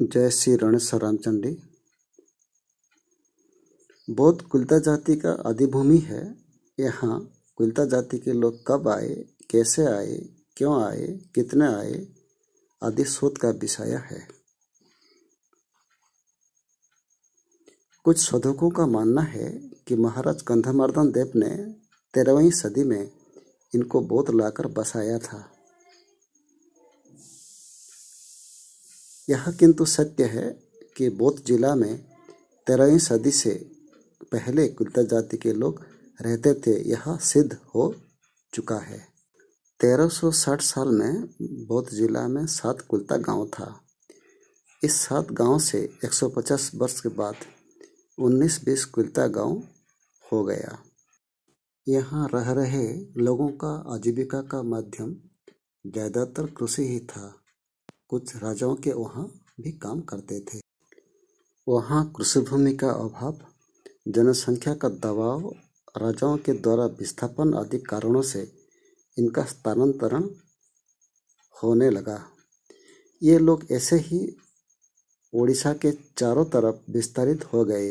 जय श्री रणेश्वर रामचंडी बौद्ध कुलता जाति का आदिभूमि है यहाँ कुलता जाति के लोग कब आए कैसे आए क्यों आए कितने आए आदि शोध का विषय है कुछ शोधकों का मानना है कि महाराज कंधमर्दन देव ने तेरहवीं सदी में इनको बोध लाकर बसाया था यह किंतु सत्य है कि बौद्ध जिला में तेरहवीं सदी से पहले कुलता जाति के लोग रहते थे यह सिद्ध हो चुका है 1360 साल में बौद्ध जिला में सात कुलता गांव था इस सात गांव से 150 वर्ष के बाद 19-20 कुलता गांव हो गया यहाँ रह रहे लोगों का आजीविका का माध्यम ज़्यादातर कृषि ही था कुछ राजाओं के वहाँ भी काम करते थे वहाँ कृषिभूमि का अभाव जनसंख्या का दबाव राजाओं के द्वारा विस्थापन आदि कारणों से इनका स्थानांतरण होने लगा ये लोग ऐसे ही ओडिशा के चारों तरफ विस्तारित हो गए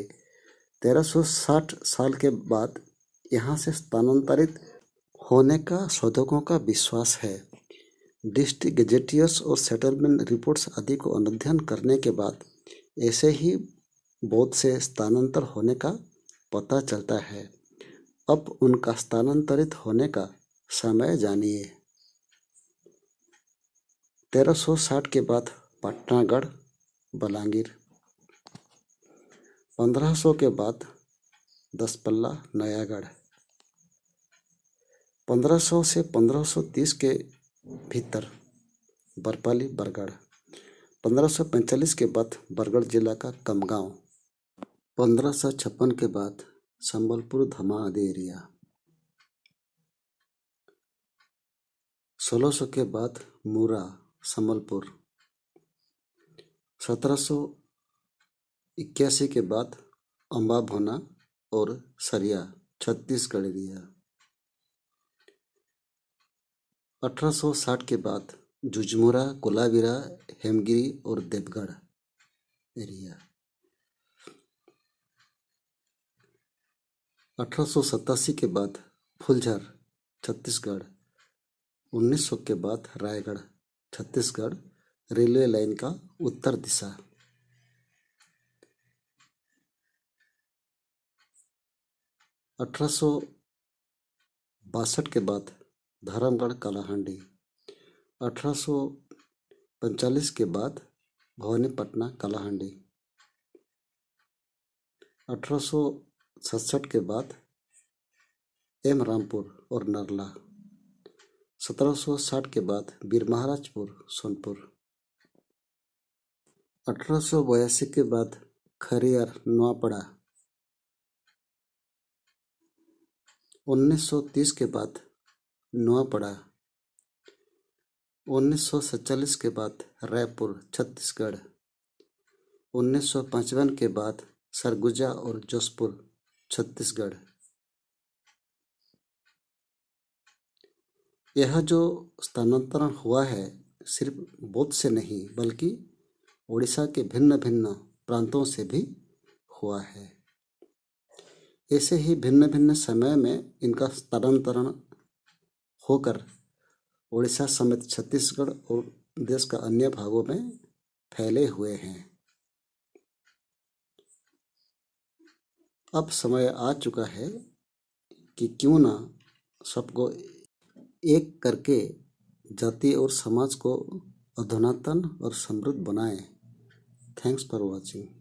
1360 साल के बाद यहाँ से स्थानांतरित होने का शोधकों का विश्वास है डिस्ट्रिक्ट गजेटियर्स और सेटलमेंट रिपोर्ट्स आदि को अध्ययन करने के बाद ऐसे ही बोध से स्थानांतर होने का पता चलता है अब उनका स्थानांतरित होने का समय जानिए 1360 के बाद पटनागढ़ बलांगीर 1500 के बाद दसपल्ला नयागढ़ 1500 से 1530 के भीतर बरपाली बरगढ़ 1545 के बाद बरगढ़ जिला का कमगांव 1556 के बाद संबलपुर धमा आदि एरिया 1600 के बाद मूरा संबलपुर 1781 के बाद अम्बाभोना और सरिया छत्तीसगढ़ एरिया 1860 के बाद जुजमुरा कोलावीरा हेमगिरी और देवगढ़ एरिया 1887 के बाद फुलझर छत्तीसगढ़ 1900 के बाद रायगढ़ छत्तीसगढ़ रेलवे लाइन का उत्तर दिशा अठारह के बाद धरमगढ़ कालाहांडी अठारह के बाद भवानी पटना कालाहांडी अठारह के बाद एम रामपुर और नरला 1760 के बाद वीर महाराजपुर सोनपुर अठारह के बाद खरियर नोआपड़ा 1930 के बाद नुआ पड़ा उन्नीस के बाद रायपुर छत्तीसगढ़ उन्नीस के बाद सरगुजा और जोधपुर छत्तीसगढ़ यह जो स्थानांतरण हुआ है सिर्फ बौद्ध से नहीं बल्कि उड़ीसा के भिन्न भिन्न प्रांतों से भी हुआ है ऐसे ही भिन्न भिन्न समय में इनका स्थानांतरण होकर ओडिशा समेत छत्तीसगढ़ और देश का अन्य भागों में फैले हुए हैं अब समय आ चुका है कि क्यों ना सबको एक करके जाति और समाज को अधुनातन और समृद्ध बनाएं थैंक्स फॉर वॉचिंग